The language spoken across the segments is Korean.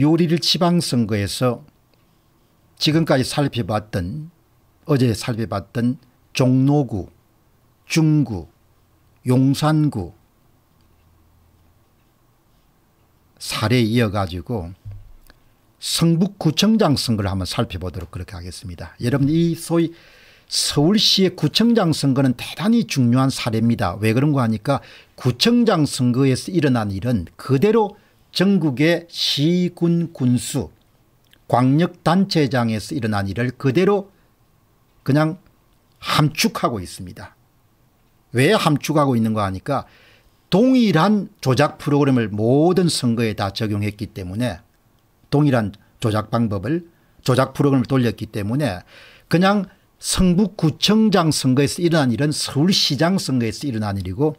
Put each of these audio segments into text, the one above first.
요리를 지방선거에서 지금까지 살펴봤던 어제 살펴봤던 종로구, 중구, 용산구 사례 이어가지고 성북구청장 선거를 한번 살펴보도록 그렇게 하겠습니다. 여러분 이 소위 서울시의 구청장 선거는 대단히 중요한 사례입니다. 왜 그런가 하니까 구청장 선거에서 일어난 일은 그대로 전국의 시군 군수 광역단체장에서 일어난 일을 그대로 그냥 함축하고 있습니다. 왜 함축하고 있는가 하니까 동일한 조작 프로그램을 모든 선거에 다 적용했기 때문에 동일한 조작 방법을 조작 프로그램을 돌렸기 때문에 그냥 성북구청장 선거에서 일어난 일은 서울시장 선거에서 일어난 일이고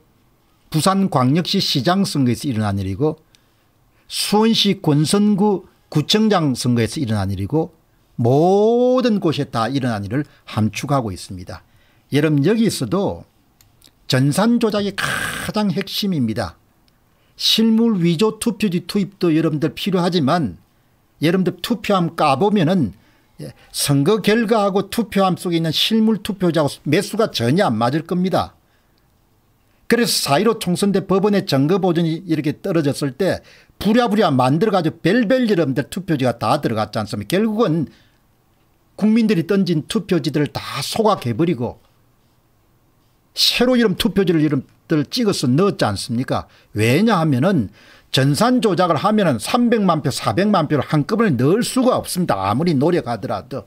부산광역시 시장 선거에서 일어난 일이고 수원시 권선구 구청장 선거에서 일어난 일이고 모든 곳에 다 일어난 일을 함축하고 있습니다. 여러분 여기서도 전산 조작이 가장 핵심입니다. 실물 위조 투표지 투입도 여러분들 필요하지만 여러분들 투표함 까보면 은 예, 선거 결과하고 투표함 속에 있는 실물 투표자하고 매수가 전혀 안 맞을 겁니다. 그래서 4.15 총선 때 법원의 정거 보존이 이렇게 떨어졌을 때 부랴부랴 만들어가지고 별별 여러분들 투표지가 다 들어갔지 않습니까 결국은 국민들이 던진 투표지들을 다 소각해버리고 새로 이름 투표지를 이름들 찍어서 넣었지 않습니까 왜냐하면 은 전산 조작을 하면 은 300만 표 400만 표를 한꺼번에 넣을 수가 없습니다 아무리 노력하더라도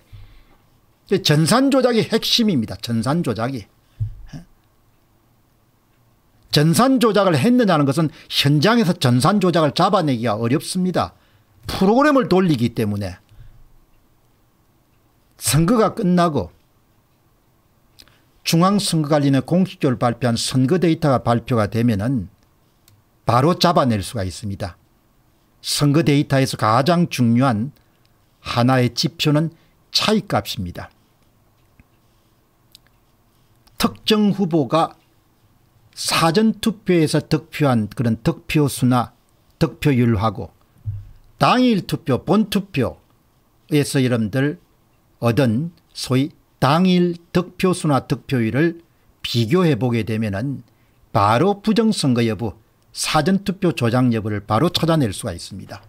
전산 조작이 핵심입니다 전산 조작이 전산 조작을 했느냐는 것은 현장에서 전산 조작을 잡아내기가 어렵습니다. 프로그램을 돌리기 때문에 선거가 끝나고 중앙선거관리는 공식적으로 발표한 선거 데이터가 발표가 되면은 바로 잡아낼 수가 있습니다. 선거 데이터에서 가장 중요한 하나의 지표는 차이값입니다. 특정 후보가 사전투표에서 득표한 그런 득표수나 득표율하고 당일투표 본투표에서 여러분들 얻은 소위 당일 득표수나 득표율을 비교해 보게 되면 은 바로 부정선거 여부 사전투표 조작 여부를 바로 찾아낼 수가 있습니다.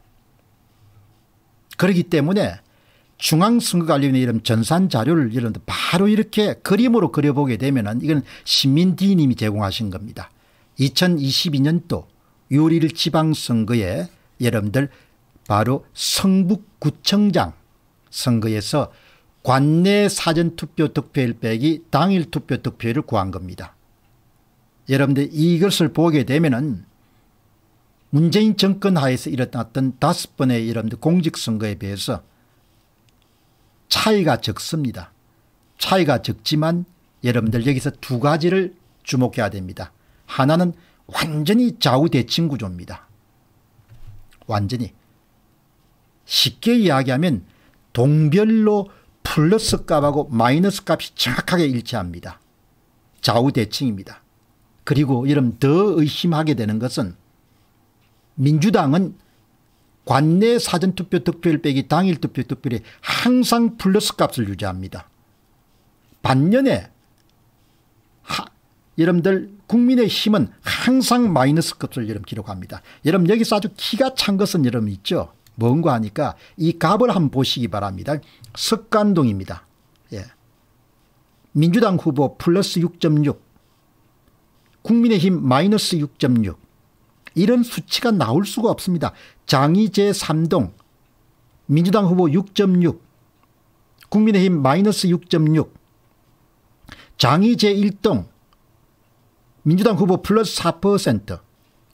그렇기 때문에 중앙선거관리위원회 이름 전산 자료를 이런 바로 이렇게 그림으로 그려보게 되면 이건 신민디님이 제공하신 겁니다. 2022년도 6월 1일 지방선거에 여러분들 바로 성북구청장 선거에서 관내 사전투표 득표율 빼기 당일 투표 득표율을 구한 겁니다. 여러분들 이것을 보게 되면은 문재인 정권 하에서 일어났던 다섯 번의 여러분들 공직선거에 비해서 차이가 적습니다. 차이가 적지만 여러분들 여기서 두 가지를 주목해야 됩니다. 하나는 완전히 좌우대칭 구조입니다. 완전히. 쉽게 이야기하면 동별로 플러스 값하고 마이너스 값이 정확하게 일치합니다. 좌우대칭입니다. 그리고 여러분 더 의심하게 되는 것은 민주당은 관내 사전투표 득표율 빼기 당일 투표 득표율이 항상 플러스 값을 유지합니다. 반년에 하, 여러분들 국민의힘은 항상 마이너스 값을 여러분 기록합니다. 여러분 여기서 아주 키가 찬 것은 여러분 있죠. 뭔가 하니까 이 값을 한번 보시기 바랍니다. 석관동입니다 예. 민주당 후보 플러스 6.6 국민의힘 마이너스 6.6 이런 수치가 나올 수가 없습니다. 장이 제3동 민주당 후보 6.6 국민의힘 마이너스 6.6 장이 제1동 민주당 후보 플러스 4%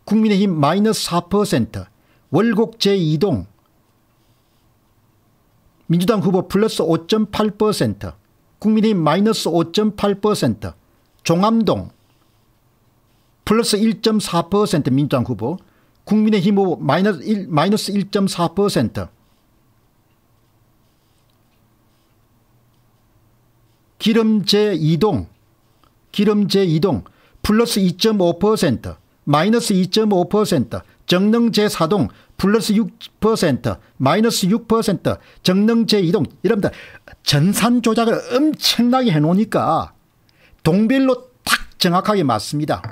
국민의힘 마이너스 4% 월곡 제2동 민주당 후보 플러스 5.8% 국민의힘 마이너스 5.8% 종암동 플러스 1.4% 민주당 후보, 국민의힘 후보 마이너스, 1, 마이너스 1.4%, 기름제 이동, 기름제 이동 플러스 2.5%, 마이너스 2.5%, 정릉제 사동 플러스 6%, 마이너스 6%, 정릉제 이동 이러분다 전산 조작을 엄청나게 해놓으니까 동별로 딱 정확하게 맞습니다.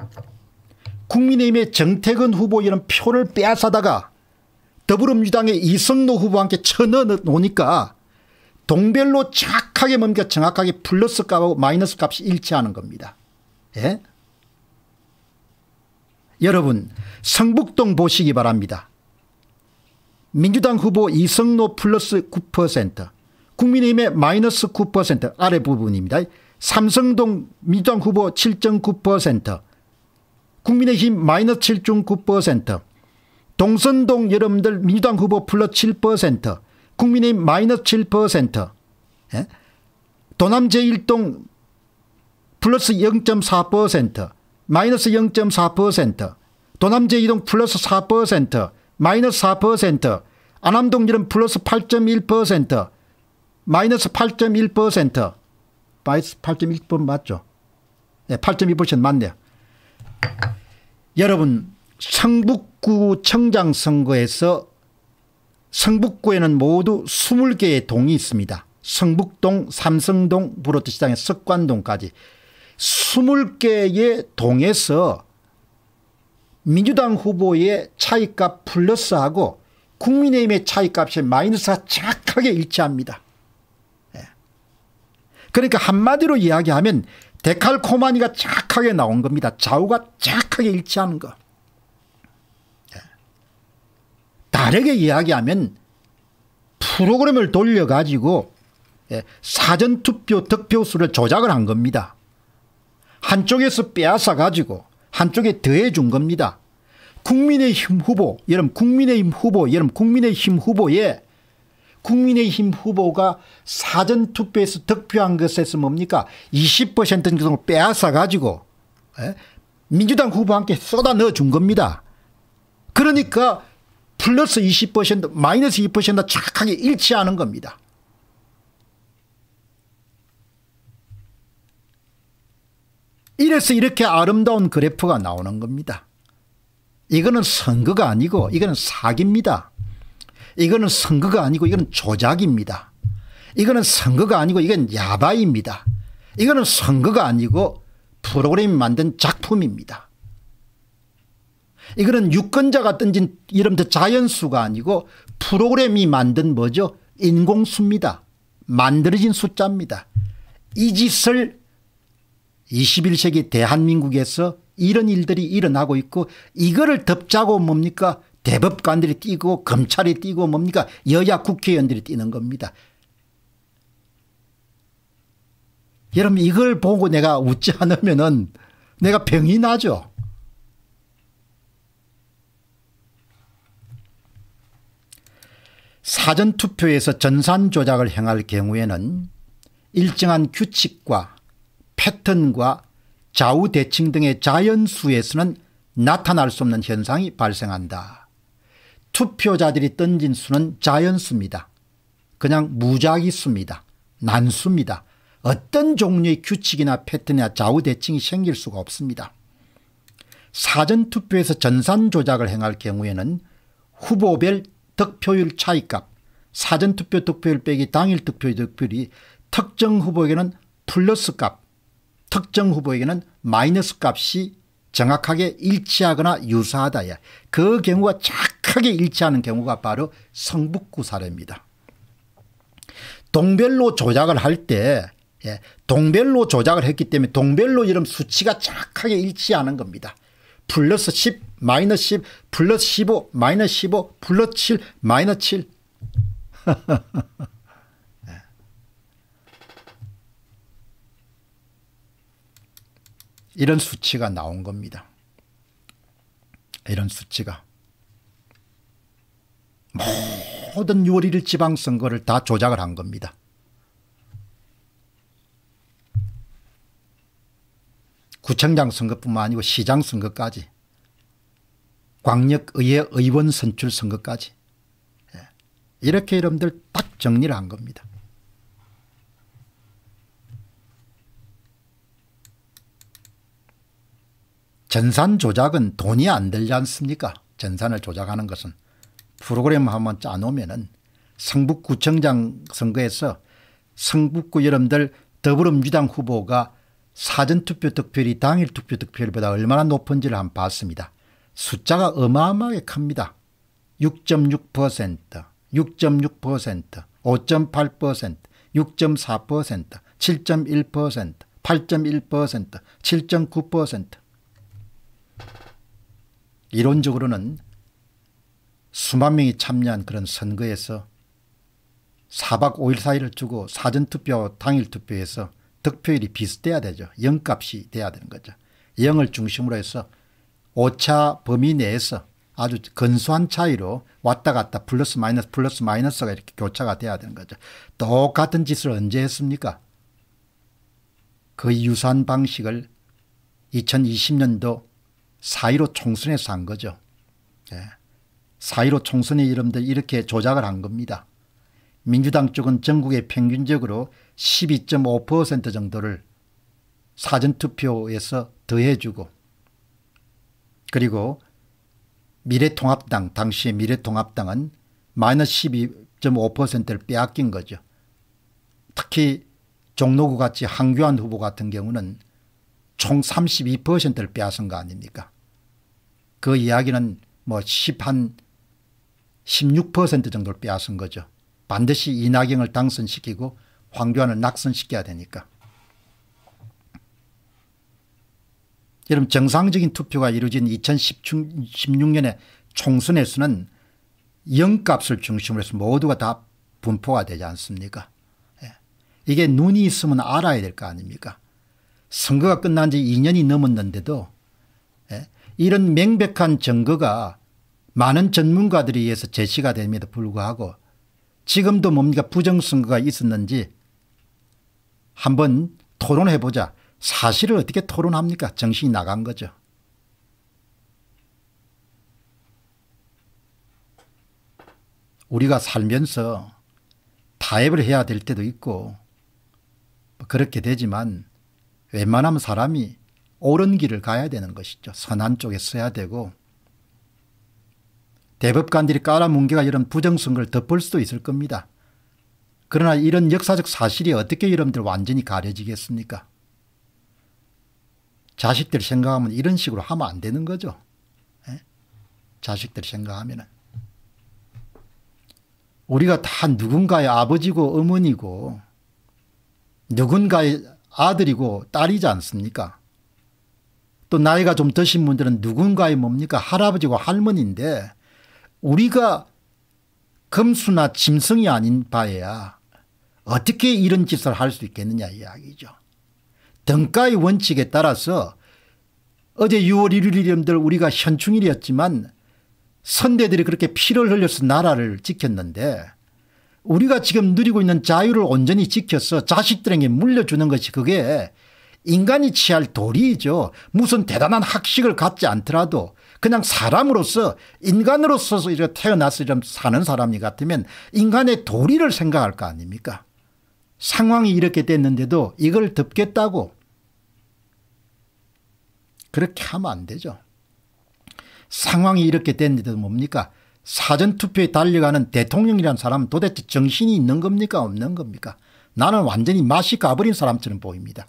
국민의힘의 정태근 후보 이런 표를 빼앗아다가 더불어민주당의 이성노 후보와 함께 쳐넣어 놓으니까 동별로 착하게 넘겨 정확하게 플러스 값하고 마이너스 값이 일치하는 겁니다. 예? 여러분 성북동 보시기 바랍니다. 민주당 후보 이성노 플러스 9% 국민의힘의 마이너스 9% 아래 부분입니다. 삼성동 민주당 후보 7.9% 국민의힘 마이너스 7.9%, 동선동 여러분들 민주당 후보 플러스 7%, 국민의힘 마이너스 7%, 예? 도남 제1동 플러스 0.4%, 마이너스 0.4%, 도남 제2동 플러스 4%, 마이너스 4%, 안암동 이름 플러스 8.1%, 마이너스 8.1%, 마이너스 8.1% 맞죠? 네, 예, 8.2% 맞네요. 여러분 성북구청장 선거에서 성북구에는 모두 20개의 동이 있습니다. 성북동, 삼성동, 부로트시장의 석관동까지 20개의 동에서 민주당 후보의 차이값 플러스하고 국민의힘의 차이값이 마이너스가 정확하게 일치합니다. 예. 그러니까 한마디로 이야기하면 데칼코마니가 착하게 나온 겁니다. 좌우가 착하게 일치하는 거. 다르게 예. 이야기하면 프로그램을 돌려가지고 예, 사전투표 득표수를 조작을 한 겁니다. 한쪽에서 빼앗아가지고 한쪽에 더해준 겁니다. 국민의힘 후보, 여러분 국민의힘 후보, 여러분 국민의힘 후보에 국민의힘 후보가 사전투표에서 득표한 것에서 뭡니까 20% 정도 빼앗아 가지고 예? 민주당 후보한테 쏟아 넣어준 겁니다. 그러니까 플러스 20% 마이너스 2%나 착하게 일치하는 겁니다. 이래서 이렇게 아름다운 그래프가 나오는 겁니다. 이거는 선거가 아니고 이거는 사기입니다. 이거는 선거가 아니고 이건 조작입니다. 이거는 선거가 아니고 이건 야바입니다. 이거는 선거가 아니고 프로그램이 만든 작품입니다. 이거는 유권자가 던진 이름도 자연수가 아니고 프로그램이 만든 뭐죠? 인공수입니다. 만들어진 숫자입니다. 이 짓을 21세기 대한민국에서 이런 일들이 일어나고 있고 이거를 덮자고 뭡니까 대법관들이 뛰고 검찰이 뛰고 뭡니까 여야 국회의원들이 뛰는 겁니다. 여러분 이걸 보고 내가 웃지 않으면 은 내가 병이 나죠. 사전투표에서 전산 조작을 행할 경우에는 일정한 규칙과 패턴과 좌우대칭 등의 자연수에서는 나타날 수 없는 현상이 발생한다. 투표자들이 던진 수는 자연수입니다. 그냥 무작위 수입니다. 난수입니다. 어떤 종류의 규칙이나 패턴이나 좌우대칭이 생길 수가 없습니다. 사전투표에서 전산 조작을 행할 경우에는 후보별 득표율 차이값, 사전투표 득표율 빼기 당일 득표율 득표율이 특정 후보에게는 플러스 값, 특정 후보에게는 마이너스 값이 정확하게 일치하거나 유사하다야. 예. 그 경우가 착하게 일치하는 경우가 바로 성북구 사례입니다. 동별로 조작을 할때 예, 동별로 조작을 했기 때문에 동별로 이름 수치가 정하게 일치하는 겁니다. 플러스 10, 마이너스 10, 플러스 15, 마이너스 15, 플러스 7, 마이너스 7. 이런 수치가 나온 겁니다. 이런 수치가. 모든 6월 1일 지방선거를 다 조작을 한 겁니다. 구청장 선거뿐만 아니고 시장 선거까지 광역의회 의원 선출 선거까지 예, 이렇게 여러분들 딱 정리를 한 겁니다. 전산 조작은 돈이 안 들지 않습니까? 전산을 조작하는 것은 프로그램 한번 짜놓으면은 성북구청장 선거에서 성북구 여러분들 더불어민주당 후보가 사전투표 득표율이 당일 투표 득표율보다 얼마나 높은지를 한번 봤습니다. 숫자가 어마어마하게 큽니다. 6.6%, 6.6%, 5.8%, 6.4%, 7.1%, 8.1%, 7.9%. 이론적으로는 수만 명이 참여한 그런 선거에서 4박 5일 사이를 주고 사전투표 당일 투표에서 득표율이 비슷해야 되죠. 0값이 돼야 되는 거죠. 0을 중심으로 해서 5차 범위 내에서 아주 근소한 차이로 왔다 갔다 플러스 마이너스 플러스 마이너스가 이렇게 교차가 돼야 되는 거죠. 똑같은 짓을 언제 했습니까? 그 유사한 방식을 2020년도 4.15 총선에서 한 거죠. 예. 4.15 총선의 이름들 이렇게 조작을 한 겁니다. 민주당 쪽은 전국의 평균적으로 12.5% 정도를 사전투표에서 더해주고 그리고 미래통합당 당시의 미래통합당은 마이너스 12.5%를 빼앗긴 거죠. 특히 종로구 같이 한교안 후보 같은 경우는 총 32%를 빼앗은 거 아닙니까? 그 이야기는 뭐10한 16% 정도를 빼앗은 거죠. 반드시 이낙영을 당선시키고 황교안을 낙선시켜야 되니까. 여러분 정상적인 투표가 이루어진 2016년의 총선의 수는 영값을 중심으로 해서 모두가 다 분포가 되지 않습니까? 예. 이게 눈이 있으면 알아야 될 거 아닙니까? 선거가 끝난 지 2년이 넘었는데도 예, 이런 명백한 증거가 많은 전문가들에 의해서 제시가 됨에도 불구하고 지금도 뭡니까 부정선거가 있었는지 한번 토론해보자. 사실을 어떻게 토론합니까? 정신이 나간 거죠. 우리가 살면서 타협을 해야 될 때도 있고 뭐 그렇게 되지만 웬만하면 사람이 옳은 길을 가야 되는 것이죠. 선한 쪽에 서야 되고 대법관들이 깔아뭉 개가 이런 부정선거를 덮을 수도 있을 겁니다. 그러나 이런 역사적 사실이 어떻게 여러분들 완전히 가려지겠습니까? 자식들 생각하면 이런 식으로 하면 안 되는 거죠. 예? 자식들 생각하면은. 우리가 다 누군가의 아버지고 어머니고 누군가의 아들이고 딸이지 않습니까? 또 나이가 좀 드신 분들은 누군가의 뭡니까 할아버지고 할머니인데 우리가 금수나 짐승이 아닌 바에야 어떻게 이런 짓을 할 수 있겠느냐 이야기죠. 등가의 원칙에 따라서 어제 6월 1일이렴들 우리가 현충일이었지만 선대들이 그렇게 피를 흘려서 나라를 지켰는데 우리가 지금 누리고 있는 자유를 온전히 지켜서 자식들에게 물려주는 것이 그게 인간이 취할 도리이죠. 무슨 대단한 학식을 갖지 않더라도 그냥 사람으로서 인간으로서 이렇게 태어나서 좀 사는 사람이 같으면 인간의 도리를 생각할 거 아닙니까? 상황이 이렇게 됐는데도 이걸 덮겠다고 그렇게 하면 안 되죠. 상황이 이렇게 됐는데도 뭡니까? 사전투표에 달려가는 대통령이라는 사람은 도대체 정신이 있는 겁니까 없는 겁니까 나는 완전히 맛이 가버린 사람처럼 보입니다.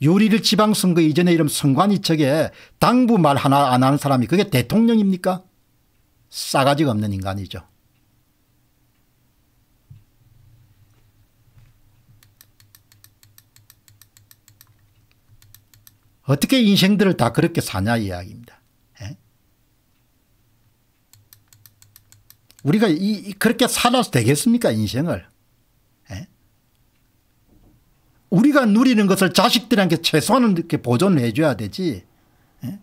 유리를 지방선거 이전에 이런 선관위 측에 당부 말 하나 안 하는 사람이 그게 대통령입니까? 싸가지가 없는 인간이죠. 어떻게 인생들을 다 그렇게 사냐 이야기입니다. 우리가 이, 그렇게 살아서 되겠습니까 인생을. 에? 예? 우리가 누리는 것을 자식들한테 최소한은 이렇게 보존해 줘야 되지. 에? 예?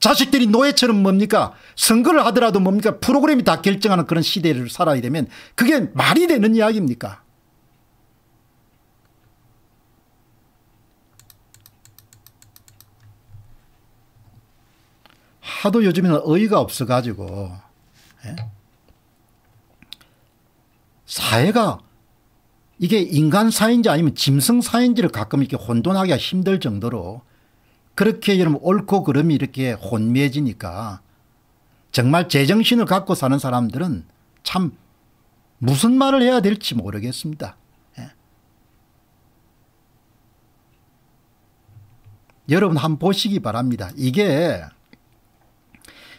자식들이 노예처럼 뭡니까 선거를 하더라도 뭡니까 프로그램이 다 결정하는 그런 시대를 살아야 되면 그게 말이 되는 이야기입니까 하도 요즘에는 어이가 없어가지고 사회가 이게 인간 사인지 회 아니면 짐승 사인지를 회 가끔 이렇게 혼돈하기가 힘들 정도로 그렇게 여러분 옳고 그름이 이렇게 혼미해지니까 정말 제정신을 갖고 사는 사람들은 참 무슨 말을 해야 될지 모르겠습니다. 예. 여러분 한번 보시기 바랍니다. 이게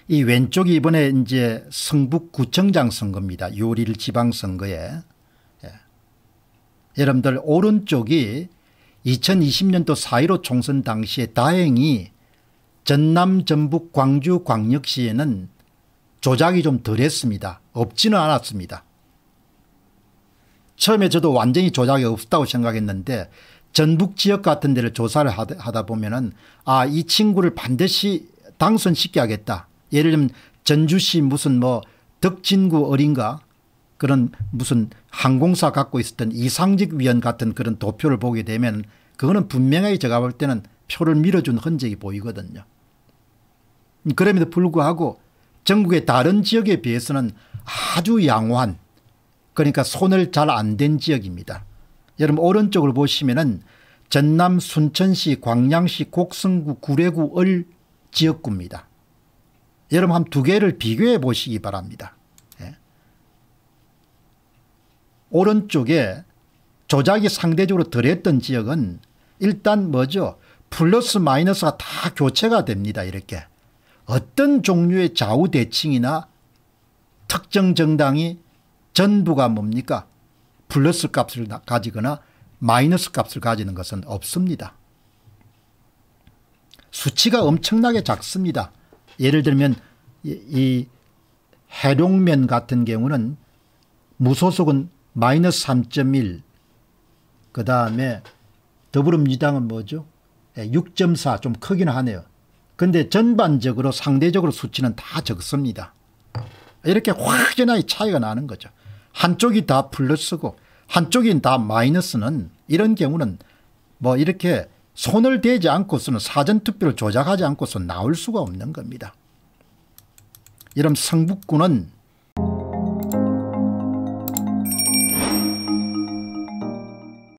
이 왼쪽이 이번에 이제 성북구청장 선거입니다. 요리를 지방선거에. 예. 여러분들 오른쪽이 2020년도 4.15 총선 당시에 다행히 전남 전북 광주 광역시에는 조작이 좀 덜했습니다. 없지는 않았습니다. 처음에 저도 완전히 조작이 없었다고 생각했는데 전북 지역 같은 데를 조사를 하다 보면 은아 이 친구를 반드시 당선시켜야겠다. 예를 들면 전주시 무슨 뭐 덕진구 어린가 그런 무슨 항공사 갖고 있었던 이상직 위원 같은 그런 도표를 보게 되면 그거는 분명하게 제가 볼 때는 표를 밀어준 흔적이 보이거든요. 그럼에도 불구하고 전국의 다른 지역에 비해서는 아주 양호한 그러니까 손을 잘 안 댄 지역입니다. 여러분 오른쪽을 보시면은 전남 순천시 광양시 곡성구 구례구 을 지역구입니다. 여러분 한두 개를 비교해 보시기 바랍니다. 예. 오른쪽에 조작이 상대적으로 덜했던 지역은 일단 뭐죠? 플러스 마이너스가 다 교체가 됩니다. 이렇게. 어떤 종류의 좌우 대칭이나 특정 정당이 전부가 뭡니까? 플러스 값을 가지거나 마이너스 값을 가지는 것은 없습니다. 수치가 엄청나게 작습니다. 예를 들면 이 해룡면 같은 경우는 무소속은 마이너스 3.1 그다음에 더불어민주당은 뭐죠 6.4좀 예, 크긴 하네요. 근데 전반적으로 상대적으로 수치는 다 적습니다. 이렇게 확연하게 차이가 나는 거죠. 한쪽이 다 플러스고 한쪽이 다 마이너스는 이런 경우는 뭐 이렇게 손을 대지 않고서는 사전투표를 조작하지 않고서 나올 수가 없는 겁니다. 이런 성북구는